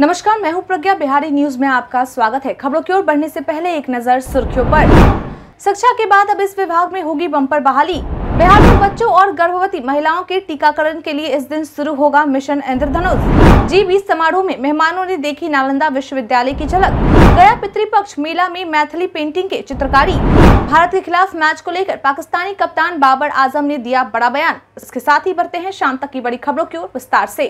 नमस्कार मैं हूं प्रज्ञा बिहारी न्यूज में आपका स्वागत है खबरों की ओर बढ़ने से पहले एक नजर सुर्खियों पर शिक्षा के बाद अब इस विभाग में होगी बम्पर बहाली बिहार में बच्चों और गर्भवती महिलाओं के टीकाकरण के लिए इस दिन शुरू होगा मिशन इंद्रधनुष जी बीस समारोह में मेहमानों ने देखी नालंदा विश्वविद्यालय की झलक गया पितृपक्ष मेला में मैथिली पेंटिंग के चित्रकारी भारत के खिलाफ मैच को लेकर पाकिस्तानी कप्तान बाबर आजम ने दिया बड़ा बयान इसके साथ ही बढ़ते हैं शाम तक की बड़ी खबरों की ओर विस्तार ऐसी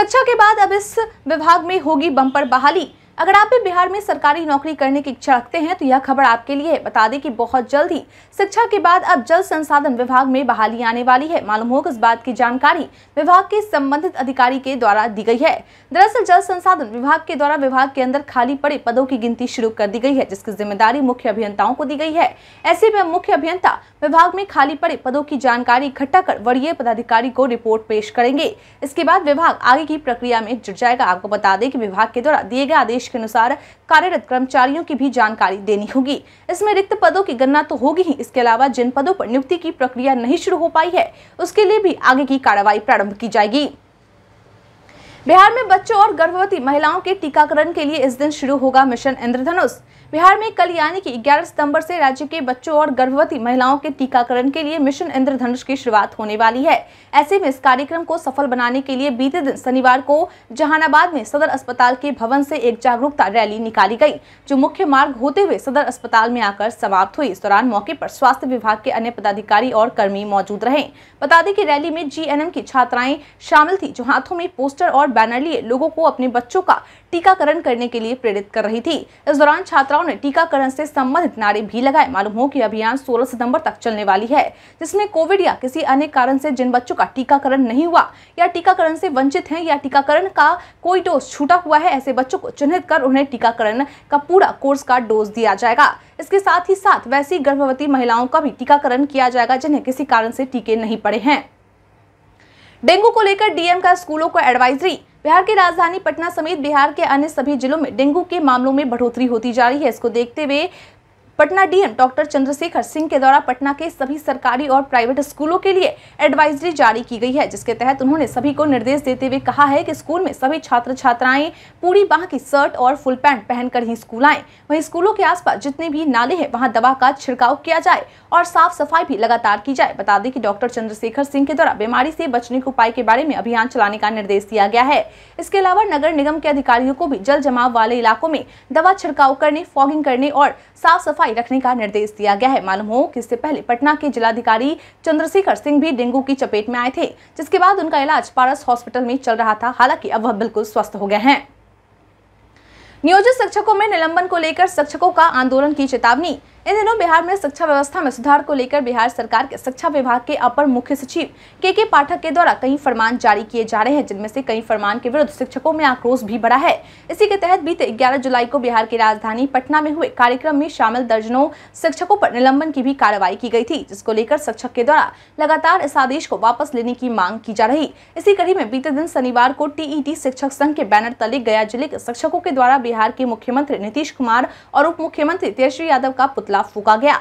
शिक्षा के बाद अब इस विभाग में होगी बम्पर बहाली अगर आप भी बिहार में सरकारी नौकरी करने की इच्छा रखते हैं तो यह खबर आपके लिए बता दें कि बहुत जल्द ही शिक्षा के बाद अब जल संसाधन विभाग में बहाली आने वाली है मालूम हो इस बात की जानकारी विभाग के संबंधित अधिकारी के द्वारा दी गई है दरअसल जल संसाधन विभाग के द्वारा विभाग के अंदर खाली पड़े पदों की गिनती शुरू कर दी गई है जिसकी जिम्मेदारी मुख्य अभियंताओं को दी गई है ऐसे में मुख्य अभियंता विभाग में खाली पड़े पदों की जानकारी इकट्ठा कर वरीय पदाधिकारी को रिपोर्ट पेश करेंगे इसके बाद विभाग आगे की प्रक्रिया में जुट जाएगा आपको बता दें कि विभाग के द्वारा दिए गए आदेश के अनुसार कार्यरत कर्मचारियों की भी जानकारी देनी होगी इसमें रिक्त पदों की गणना तो होगी ही इसके अलावा जिन पदों पर नियुक्ति की प्रक्रिया नहीं शुरू हो पाई है उसके लिए भी आगे की कार्रवाई प्रारंभ की जाएगी बिहार में बच्चों और गर्भवती महिलाओं के टीकाकरण के लिए इस दिन शुरू होगा मिशन इंद्रधनुष बिहार में कल यानी कि 11 सितंबर से राज्य के बच्चों और गर्भवती महिलाओं के टीकाकरण के लिए मिशन इंद्रधनुष की शुरुआत होने वाली है ऐसे में इस कार्यक्रम को सफल बनाने के लिए बीते दिन शनिवार को जहानाबाद में सदर अस्पताल के भवन से एक जागरूकता रैली निकाली गई जो मुख्य मार्ग होते हुए सदर अस्पताल में आकर समाप्त हुई इस दौरान मौके पर स्वास्थ्य विभाग के अन्य पदाधिकारी और कर्मी मौजूद रहे बता दें की रैली में जी की छात्राएं शामिल थी जो हाथों में पोस्टर और बैनर लिए लोगों को अपने बच्चों का टीकाकरण करने के लिए प्रेरित कर रही थी इस दौरान छात्राओं कार्यकर्ताओं ने टीकाकरण से संबंधित नारे भी लगाए मालूम हो कि अभियान 16 सितंबर तक चलने वाली है जिसमें कोविड या किसी अन्य कारण से जिन बच्चों का टीकाकरण नहीं हुआ या टीकाकरण से वंचित हैं या टीकाकरण का कोई डोज छूटा हुआ है ऐसे बच्चों को चिन्हित कर उन्हें टीकाकरण का पूरा कोर्स का डोज दिया जाएगा इसके साथ ही साथ वैसी गर्भवती महिलाओं का भी टीकाकरण किया जाएगा जिन्हें किसी कारण से टीके नहीं पड़े हैं डेंगू को लेकर डीएम का स्कूलों को एडवाइजरी बिहार की राजधानी पटना समेत बिहार के अन्य सभी जिलों में डेंगू के मामलों में बढ़ोतरी होती जा रही है इसको देखते हुए पटना डीएम डॉक्टर चंद्रशेखर सिंह के द्वारा पटना के सभी सरकारी और प्राइवेट स्कूलों के लिए एडवाइजरी जारी की गई है जिसके तहत उन्होंने सभी को निर्देश देते हुए कहा है कि स्कूल में सभी छात्र छात्राएं पूरी बाह की शर्ट और फुल पैंट पहनकर ही स्कूल आए वहीं स्कूलों के आसपास जितने भी नाले हैं वहाँ दवा का छिड़काव किया जाए और साफ सफाई भी लगातार की जाए बता दें कि डॉक्टर चंद्रशेखर सिंह के द्वारा बीमारी से बचने के उपाय के बारे में अभियान चलाने का निर्देश दिया गया है इसके अलावा नगर निगम के अधिकारियों को भी जल जमाव वाले इलाकों में दवा छिड़काव करने फॉगिंग करने और साफ सफाई सफाई रखने का निर्देश दिया गया है मालूम हो कि इससे पहले पटना के जिलाधिकारी चंद्रशेखर सिंह भी डेंगू की चपेट में आए थे जिसके बाद उनका इलाज पारस हॉस्पिटल में चल रहा था हालांकि अब वह बिल्कुल स्वस्थ हो गए हैं नियोजित शिक्षकों में निलंबन को लेकर शिक्षकों का आंदोलन की चेतावनी इन दिनों बिहार में शिक्षा व्यवस्था में सुधार को लेकर बिहार सरकार के शिक्षा विभाग के अपर मुख्य सचिव के के पाठक के द्वारा कई फरमान जारी किए जा रहे हैं जिनमें से कई फरमान के विरुद्ध शिक्षकों में आक्रोश भी बढ़ा है इसी के तहत बीते 11 जुलाई को बिहार की राजधानी पटना में हुए कार्यक्रम में शामिल दर्जनों शिक्षकों पर निलंबन की भी कार्रवाई की गई थी जिसको लेकर शिक्षक के द्वारा लगातार इस आदेश को वापस लेने की मांग की जा रही इसी कड़ी में बीते दिन शनिवार को टीईटी शिक्षक संघ के बैनर तले गया जिले के शिक्षकों के द्वारा बिहार के मुख्यमंत्री नीतीश कुमार और उप मुख्यमंत्री तेजस्वी यादव का पुतला पुतला फूका गया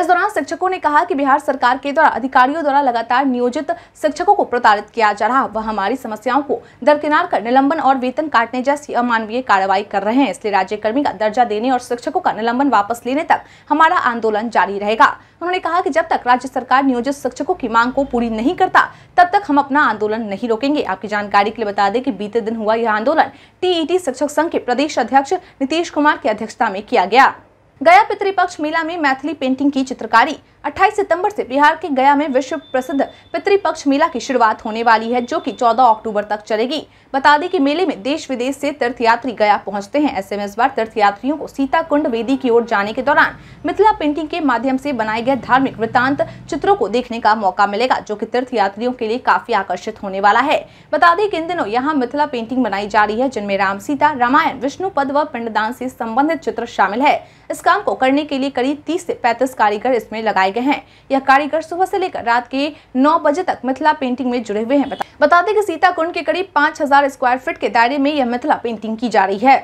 इस दौरान शिक्षकों ने कहा कि बिहार सरकार के द्वारा अधिकारियों द्वारा लगातार नियोजित शिक्षकों को प्रताड़ित किया जा रहा वह हमारी समस्याओं को दरकिनार कर निलंबन और वेतन काटने जैसी अमानवीय कार्रवाई कर रहे हैं इसलिए राज्यकर्मी का दर्जा देने और शिक्षकों का निलंबन वापस लेने तक हमारा आंदोलन जारी रहेगा उन्होंने कहा की जब तक राज्य सरकार नियोजित शिक्षकों की मांग को पूरी नहीं करता तब तक हम अपना आंदोलन नहीं रोकेंगे आपकी जानकारी के लिए बता दें की बीते दिन हुआ यह आंदोलन टीई शिक्षक संघ के प्रदेश अध्यक्ष नीतीश कुमार की अध्यक्षता में किया गया गया पितृपक्ष मेला में मैथिली पेंटिंग की चित्रकारी 28 सितंबर से बिहार के गया में विश्व प्रसिद्ध पितृपक्ष मेला की शुरुआत होने वाली है जो कि 14 अक्टूबर तक चलेगी बता दें कि मेले में देश विदेश से तीर्थयात्री गया पहुंचते हैं ऐसे में इस बार तीर्थयात्रियों को सीता कुंड वेदी की ओर जाने के दौरान मिथिला पेंटिंग के माध्यम से बनाए गए धार्मिक वृतांत चित्रों को देखने का मौका मिलेगा जो की तीर्थयात्रियों के लिए काफी आकर्षित होने वाला है बता दें कि इन दिनों यहाँ मिथिला पेंटिंग बनाई जा रही है जिनमें राम सीता रामायण विष्णु पद व पिंडदान से संबंधित चित्र शामिल है इस काम को करने के लिए करीब तीस ऐसी पैंतीस कारीगर इसमें लगाए गए हैं यह कारीगर सुबह से लेकर रात के नौ बजे तक मिथिला पेंटिंग में जुड़े हुए हैं बता दें कि कुंड के करीब पांच स्क्वायर फीट के दायरे में यह मिथिला पेंटिंग की जा रही है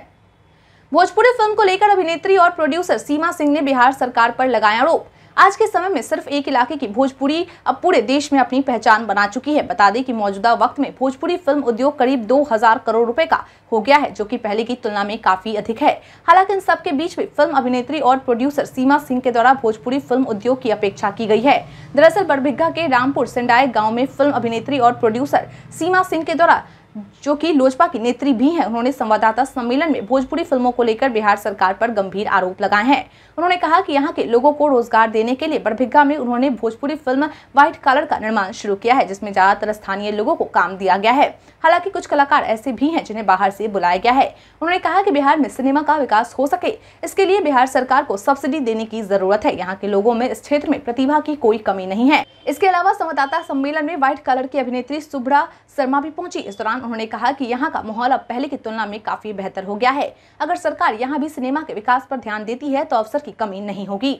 भोजपुरी फिल्म को लेकर अभिनेत्री और प्रोड्यूसर सीमा सिंह ने बिहार सरकार पर लगाया आरोप आज के समय में सिर्फ एक इलाके की भोजपुरी अब पूरे देश में अपनी पहचान बना चुकी है बता दें कि मौजूदा वक्त में भोजपुरी फिल्म उद्योग करीब 2000 करोड़ रुपए का हो गया है जो कि पहले की तुलना में काफी अधिक है हालांकि इन सबके बीच में फिल्म अभिनेत्री और प्रोड्यूसर सीमा सिंह के द्वारा भोजपुरी फिल्म उद्योग की अपेक्षा की गई है दरअसल बड़भिग्गा के रामपुर सिंडाय गाँव में फिल्म अभिनेत्री और प्रोड्यूसर सीमा सिंह के द्वारा जो कि लोजपा की नेत्री भी हैं उन्होंने संवाददाता सम्मेलन में भोजपुरी फिल्मों को लेकर बिहार सरकार पर गंभीर आरोप लगाए हैं उन्होंने कहा कि यहाँ के लोगों को रोजगार देने के लिए बड़भिग्गा में उन्होंने भोजपुरी फिल्म व्हाइट कलर का निर्माण शुरू किया है जिसमें ज्यादातर स्थानीय लोगों को काम दिया गया है हालांकि कुछ कलाकार ऐसे भी हैं जिन्हें बाहर से बुलाया गया है उन्होंने कहा कि बिहार में सिनेमा का विकास हो सके इसके लिए बिहार सरकार को सब्सिडी देने की जरूरत है यहाँ के लोगों में इस क्षेत्र में प्रतिभा की कोई कमी नहीं है इसके अलावा संवाददाता सम्मेलन में व्हाइट कलर की अभिनेत्री सुभ्रा शर्मा भी पहुंची इस दौरान दौरान उन्होंने कहा कि यहाँ का माहौल अब पहले की तुलना में काफी बेहतर हो गया है अगर सरकार यहाँ भी सिनेमा के विकास पर ध्यान देती है तो अवसर की कमी नहीं होगी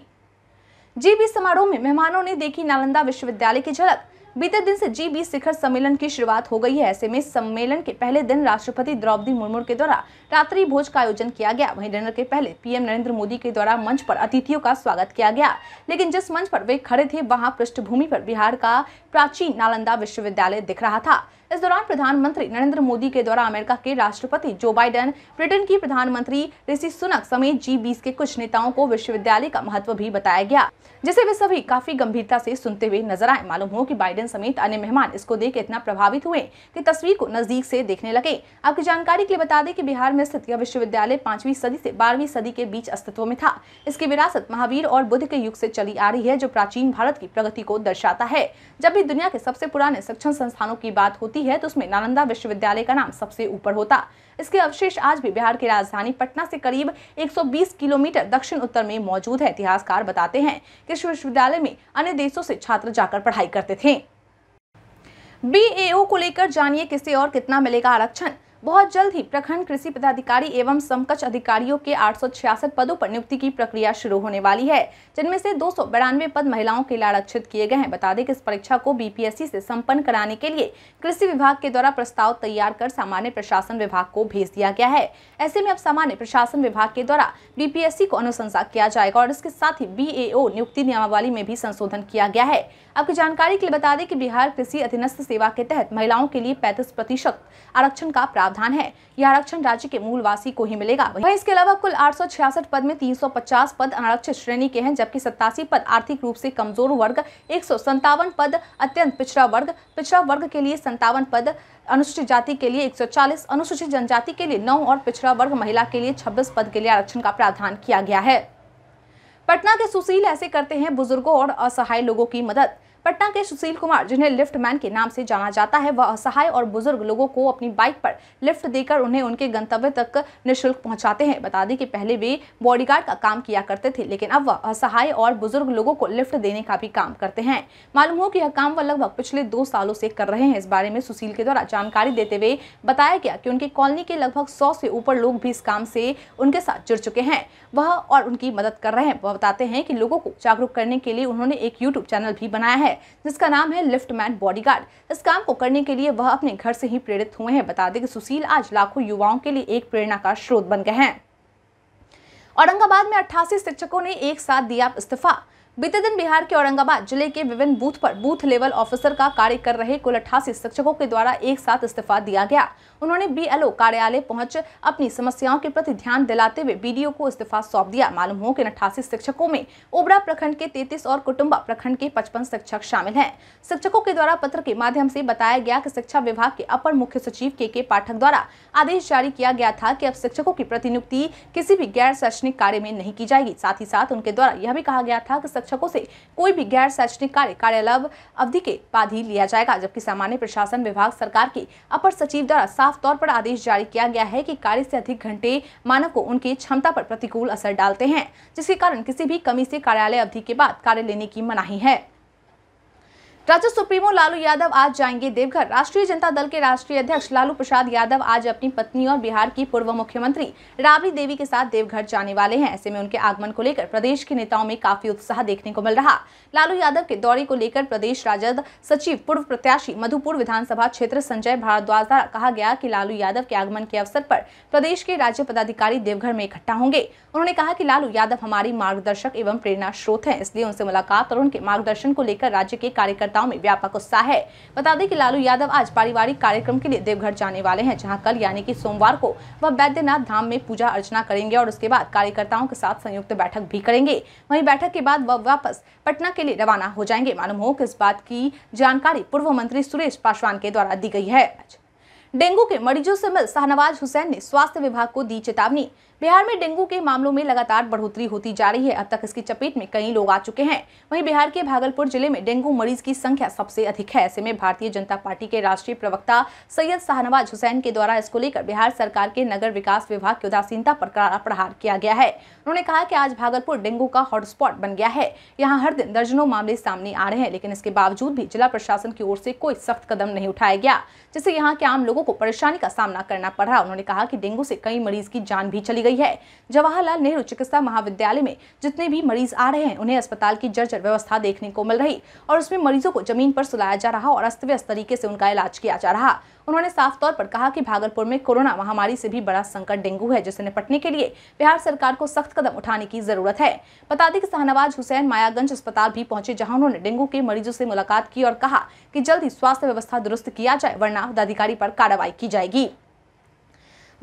जीबी समारोह में मेहमानों ने देखी नालंदा विश्वविद्यालय की झलक बीते दिन से जी शिखर सम्मेलन की शुरुआत हो गई है ऐसे में सम्मेलन के पहले दिन राष्ट्रपति द्रौपदी मुर्मू के द्वारा रात्रि भोज का आयोजन किया गया वहीं डिनर के पहले पीएम नरेंद्र मोदी के द्वारा मंच पर अतिथियों का स्वागत किया गया लेकिन जिस मंच पर वे खड़े थे वहां पृष्ठभूमि पर बिहार का प्राचीन नालंदा विश्वविद्यालय दिख रहा था इस दौरान प्रधानमंत्री नरेंद्र मोदी के द्वारा अमेरिका के राष्ट्रपति जो बाइडन ब्रिटेन की प्रधानमंत्री ऋषि सुनक समेत जी बीस के कुछ नेताओं को विश्वविद्यालय का महत्व भी बताया गया जिसे वे सभी काफी गंभीरता से सुनते हुए नजर आए मालूम हो कि बाइडन समेत अन्य मेहमान इसको देख इतना प्रभावित हुए कि तस्वीर को नजदीक से देखने लगे आपकी जानकारी के लिए बता दें कि बिहार में स्थित यह विश्वविद्यालय पांचवी सदी से बारहवीं सदी के बीच अस्तित्व में था इसकी विरासत महावीर और बुद्ध के युग से चली आ रही है जो प्राचीन भारत की प्रगति को दर्शाता है जब भी दुनिया के सबसे पुराने शिक्षण संस्थानों की बात होती होती है तो उसमें नालंदा विश्वविद्यालय का नाम सबसे ऊपर होता इसके अवशेष आज भी बिहार की राजधानी पटना से करीब 120 किलोमीटर दक्षिण उत्तर में मौजूद है इतिहासकार बताते हैं कि इस विश्वविद्यालय में अन्य देशों से छात्र जाकर पढ़ाई करते थे बी को लेकर जानिए किसे और कितना मिलेगा आरक्षण बहुत जल्द ही प्रखंड कृषि पदाधिकारी एवं समकक्ष अधिकारियों के आठ पदों पर नियुक्ति की प्रक्रिया शुरू होने वाली है जिनमें से दो पद महिलाओं के लिए आरक्षित किए गए हैं बता दें कि इस परीक्षा को बीपीएससी से संपन्न कराने के लिए कृषि विभाग के द्वारा प्रस्ताव तैयार कर सामान्य प्रशासन विभाग को भेज दिया गया है ऐसे में अब सामान्य प्रशासन विभाग के द्वारा बीपीएससी को अनुशंसा किया जाएगा और इसके साथ ही बी नियुक्ति नियमावली में भी संशोधन किया गया है आपकी जानकारी के लिए बता दें की बिहार कृषि अधीनस्थ सेवा के तहत महिलाओं के लिए पैंतीस आरक्षण का प्राप्त प्रावधान है यह आरक्षण राज्य के मूल वासी को ही मिलेगा वही इसके अलावा कुल आठ पद में 350 पद अनारक्षित श्रेणी के हैं जबकि सत्तासी पद आर्थिक रूप से कमजोर वर्ग एक पद अत्यंत पिछड़ा वर्ग पिछड़ा वर्ग के लिए संतावन पद अनुसूचित जाति के लिए 140 अनुसूचित जनजाति के लिए 9 और पिछड़ा वर्ग महिला के लिए 26 पद के लिए आरक्षण का प्रावधान किया गया है पटना के सुशील ऐसे करते हैं बुजुर्गों और असहाय लोगों की मदद पटना के सुशील कुमार जिन्हें लिफ्ट मैन के नाम से जाना जाता है वह असहाय और बुजुर्ग लोगों को अपनी बाइक पर लिफ्ट देकर उन्हें उनके गंतव्य तक निःशुल्क पहुंचाते हैं बता दें कि पहले वे बॉडीगार्ड का काम किया करते थे लेकिन अब वह असहाय और बुजुर्ग लोगों को लिफ्ट देने का भी काम करते हैं मालूम हो कि यह काम वह लगभग पिछले दो सालों से कर रहे हैं इस बारे में सुशील के द्वारा जानकारी देते हुए बताया गया कि उनकी कॉलोनी के लगभग सौ से ऊपर लोग भी इस काम से उनके साथ जुड़ चुके हैं वह और उनकी मदद कर रहे हैं वह बताते हैं कि लोगों को जागरूक करने के लिए उन्होंने एक यूट्यूब चैनल भी बनाया है जिसका नाम है लिफ्टमैन बॉडीगार्ड इस काम को करने के लिए वह अपने घर से ही प्रेरित हुए हैं बता दें कि सुशील आज लाखों युवाओं के लिए एक प्रेरणा का स्रोत बन गए हैं औरंगाबाद में अट्ठासी शिक्षकों ने एक साथ दिया इस्तीफा बीते दिन बिहार के औरंगाबाद जिले के विभिन्न बूथ पर बूथ लेवल ऑफिसर का कार्य कर रहे कुल अठासी शिक्षकों के द्वारा एक साथ इस्तीफा दिया गया उन्होंने बीएलओ कार्यालय पहुंच अपनी समस्याओं के प्रति ध्यान दिलाते हुए बीडीओ को इस्तीफा सौंप दिया मालूम हो कि अठासी शिक्षकों में ओबरा प्रखंड के तैतीस और कुटुम्बा प्रखंड के पचपन शिक्षक शामिल है शिक्षकों के द्वारा पत्र के माध्यम से बताया गया की शिक्षा विभाग के अपर मुख्य सचिव के के पाठक द्वारा आदेश जारी किया गया था की अब शिक्षकों की प्रतिनियुक्ति किसी भी गैर शैक्षणिक कार्य में नहीं की जाएगी साथ ही साथ उनके द्वारा यह भी कहा गया था की शिक्षकों से कोई भी गैर शैक्षणिक कार्य कार्यालय अवधि के बाद ही लिया जाएगा जबकि सामान्य प्रशासन विभाग सरकार के अपर सचिव द्वारा साफ तौर पर आदेश जारी किया गया है कि कार्य से अधिक घंटे मानव को उनकी क्षमता पर प्रतिकूल असर डालते हैं जिसके कारण किसी भी कमी से कार्यालय अवधि के बाद कार्य लेने की मनाही है राजद सुप्रीमो लालू यादव आज जाएंगे देवघर राष्ट्रीय जनता दल के राष्ट्रीय अध्यक्ष लालू प्रसाद यादव आज अपनी पत्नी और बिहार की पूर्व मुख्यमंत्री राबड़ी देवी के साथ देवघर जाने वाले हैं ऐसे में उनके आगमन को लेकर प्रदेश के नेताओं में काफी उत्साह देखने को मिल रहा लालू यादव के दौरे को लेकर प्रदेश राजद सचिव पूर्व प्रत्याशी मधुपुर विधानसभा क्षेत्र संजय भारद्वाज द्वारा कहा गया की लालू यादव के आगमन के अवसर पर प्रदेश के राज्य पदाधिकारी देवघर में इकट्ठा होंगे उन्होंने कहा की लालू यादव हमारी मार्गदर्शक एवं प्रेरणा स्रोत है इसलिए उनसे मुलाकात और उनके मार्गदर्शन को लेकर राज्य के कार्यकर्ता कार्यकर्ताओं में व्यापक उत्साह है बता दें कि लालू यादव आज पारिवारिक कार्यक्रम के लिए देवघर जाने वाले हैं जहां कल यानी कि सोमवार को वह बैद्यनाथ धाम में पूजा अर्चना करेंगे और उसके बाद कार्यकर्ताओं के साथ संयुक्त बैठक भी करेंगे वही बैठक के बाद वह वापस पटना के लिए रवाना हो जाएंगे मालूम हो कि इस बात की जानकारी पूर्व मंत्री सुरेश पासवान के द्वारा दी गई है डेंगू के मरीजों से मिल शाहनवाज हुसैन ने स्वास्थ्य विभाग को दी चेतावनी बिहार में डेंगू के मामलों में लगातार बढ़ोतरी होती जा रही है अब तक इसकी चपेट में कई लोग आ चुके हैं वहीं बिहार के भागलपुर जिले में डेंगू मरीज की संख्या सबसे अधिक है ऐसे में भारतीय जनता पार्टी के राष्ट्रीय प्रवक्ता सैयद शाहनवाज हुसैन के द्वारा इसको लेकर बिहार सरकार के नगर विकास विभाग की उदासीनता पर करारा प्रहार किया गया है उन्होंने कहा की आज भागलपुर डेंगू का हॉटस्पॉट बन गया है यहाँ हर दिन दर्जनों मामले सामने आ रहे हैं लेकिन इसके बावजूद भी जिला प्रशासन की ओर से कोई सख्त कदम नहीं उठाया गया जिससे यहाँ के आम लोगों को परेशानी का सामना करना पड़ रहा उन्होंने कहा की डेंगू से कई मरीज की जान भी चली गई गई है जवाहरलाल नेहरू चिकित्सा महाविद्यालय में जितने भी मरीज आ रहे हैं उन्हें अस्पताल की जर्जर व्यवस्था देखने को मिल रही और उसमें मरीजों को जमीन पर सुलाया जा रहा और अस्त व्यस्त तरीके से उनका इलाज किया जा रहा उन्होंने साफ तौर पर कहा कि भागलपुर में कोरोना महामारी से भी बड़ा संकट डेंगू है जिससे निपटने के लिए बिहार सरकार को सख्त कदम उठाने की जरूरत है बता दें कि शाहनवाज हुसैन मायागंज अस्पताल भी पहुंचे जहां उन्होंने डेंगू के मरीजों से मुलाकात की और कहा कि जल्द ही स्वास्थ्य व्यवस्था दुरुस्त किया जाए वरना पदाधिकारी पर कार्रवाई की जाएगी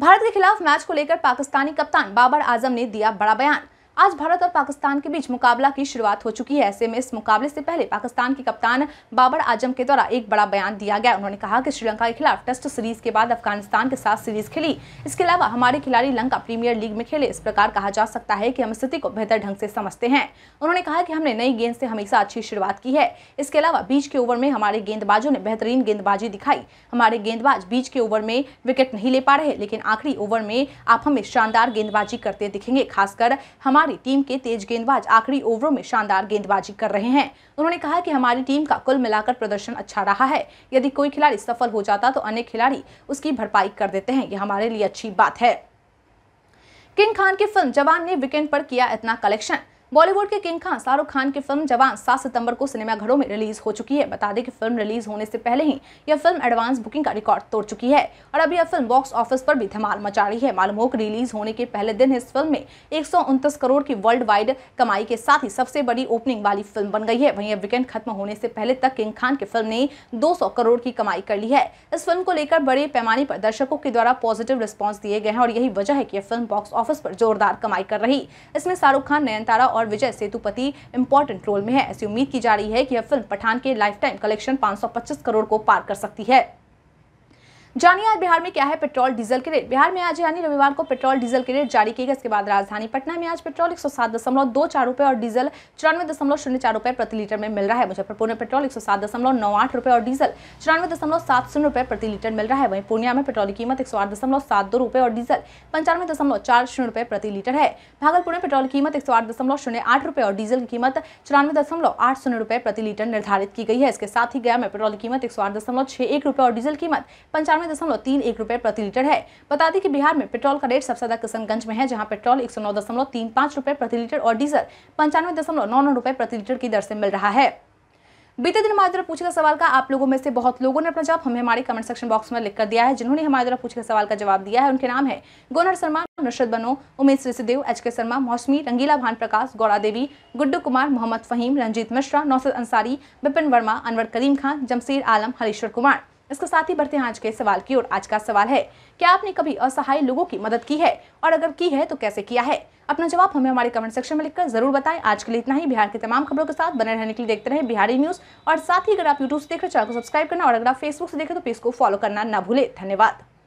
भारत के खिलाफ मैच को लेकर पाकिस्तानी कप्तान बाबर आजम ने दिया बड़ा बयान आज भारत और पाकिस्तान के बीच मुकाबला की शुरुआत हो चुकी है ऐसे में इस मुकाबले से पहले पाकिस्तान के कप्तान बाबर आजम के द्वारा एक बड़ा बयान दिया गया उन्होंने कहा कि श्रीलंका के खिलाफ टेस्ट सीरीज के बाद अफगानिस्तान के साथ सीरीज खेली इसके अलावा हमारे खिलाड़ी लंका प्रीमियर लीग में खेले इस प्रकार कहा जा सकता है की हम स्थिति को बेहतर ढंग से समझते हैं उन्होंने कहा कि हमने नई गेंद से हमेशा अच्छी शुरुआत की है इसके अलावा बीच के ओवर में हमारे गेंदबाजों ने बेहतरीन गेंदबाजी दिखाई हमारे गेंदबाज बीच के ओवर में विकेट नहीं ले पा रहे लेकिन आखिरी ओवर में आप हमें शानदार गेंदबाजी करते दिखेंगे खासकर हमारे हमारी टीम के तेज गेंदबाज आखिरी ओवरों में शानदार गेंदबाजी कर रहे हैं उन्होंने कहा कि हमारी टीम का कुल मिलाकर प्रदर्शन अच्छा रहा है यदि कोई खिलाड़ी सफल हो जाता तो अनेक खिलाड़ी उसकी भरपाई कर देते हैं यह हमारे लिए अच्छी बात है किंग खान की फिल्म जवान ने वीकेंड पर किया इतना कलेक्शन बॉलीवुड के किंग खान शाहरुख खान की फिल्म जवान सात सितंबर को सिनेमाघरों में रिलीज हो चुकी है बता दें कि फिल्म रिलीज होने से पहले ही यह फिल्म एडवांस बुकिंग का रिकॉर्ड तोड़ चुकी है और अब यह फिल्म बॉक्स ऑफिस पर भी धमाल मचा रही है मालूम हो कि रिलीज होने के पहले दिन इस फिल्म में एक करोड़ की वर्ल्ड वाइड कमाई के साथ ही सबसे बड़ी ओपनिंग वाली फिल्म बन गई है वहीं अब वीकेंड खत्म होने से पहले तक किंग खान की फिल्म ने दो करोड़ की कमाई कर ली है इस फिल्म को लेकर बड़े पैमाने पर दर्शकों के द्वारा पॉजिटिव रिस्पॉन्स दिए गए हैं और यही वजह है कि यह फिल्म बॉक्स ऑफिस पर जोरदार कमाई कर रही इसमें शाहरुख खान नयनतारा और विजय सेतुपति इंपॉर्टेंट रोल में है ऐसी उम्मीद की जा रही है कि यह फिल्म पठान के लाइफ टाइम कलेक्शन 525 करोड़ को पार कर सकती है जानिए आज बिहार में क्या है पेट्रोल डीजल के रेट बिहार में आज यानी रविवार को पेट्रोल डीजल के रेट जारी किए गए इसके बाद राजधानी पटना में आज पेट्रोल एक सौ सात दशमलव दो चार रुपये और डीजल चौरानवे दशमलव शून्य चार रुपये प्रति लीटर में मिल रहा है मुजफ्फरपुर में पेट्रोल एक सौ सात दशमलव नौ आठ रुपये और डीजल चौरानवे दशमलव सात शून्य रुपये प्रति लीटर मिल रहा है वहीं पूर्णिया में पेट्रोल की कीमत एक सौ आठ दशमलव सात दो रुपये और डीजल पंचानवे दशमलव चार शून्य रुपये प्रति लीटर है भागलपुर में पेट्रोल की कीमत एक सौ आठ दशमलव शून्य आठ रुपये और डीजल की कीमत चौरानवे दशमलव आठ शून्य रुपये प्रति लीटर निर्धारित की गई है इसके साथ ही गया में पेट्रोल की कीमत एक सौ आठ दशमलव छह एक रुपये और डीजल कीमत पंचानवे बानवे दशमलव तीन एक रूपए प्रति लीटर है बता दें कि बिहार में पेट्रोल का रेट सबसे ज्यादा किशनगंज में है जहां पेट्रोल एक सौ नौ दशमलव तीन पांच रूपए प्रति लीटर और डीजल पंचानवे दशमलव नौ नौ रूपए प्रति लीटर की दर से मिल रहा है बीते दिन हमारे द्वारा पूछे गए सवाल का आप लोगों में से बहुत लोगों ने अपना जवाब हमें हमारे कमेंट सेक्शन बॉक्स में लिख कर दिया है जिन्होंने हमारे द्वारा पूछे गए सवाल का जवाब दिया है उनके नाम है गोनर शर्मा नुसरत बनो उमेश ऋषिदेव एच के शर्मा मौसमी रंगीला भान प्रकाश गौरा देवी गुड्डू कुमार मोहम्मद फहीम रंजीत मिश्रा नौसद अंसारी बिपिन वर्मा अनवर करीम खान जमशेर आलम हरीश्वर कुमार इसके साथ ही बढ़ते हैं आज के सवाल की ओर आज का सवाल है क्या आपने कभी असहाय लोगों की मदद की है और अगर की है तो कैसे किया है अपना जवाब हमें हमारे कमेंट सेक्शन में लिखकर जरूर बताएं आज के लिए इतना ही बिहार की तमाम खबरों के साथ बने रहने के लिए देखते रहे बिहारी न्यूज और साथ ही अगर आप यूट्यूब से देख रहे चैनल को सब्सक्राइब करना और अगर आप फेसबुक से देखें तो पेज को फॉलो करना ना भूले धन्यवाद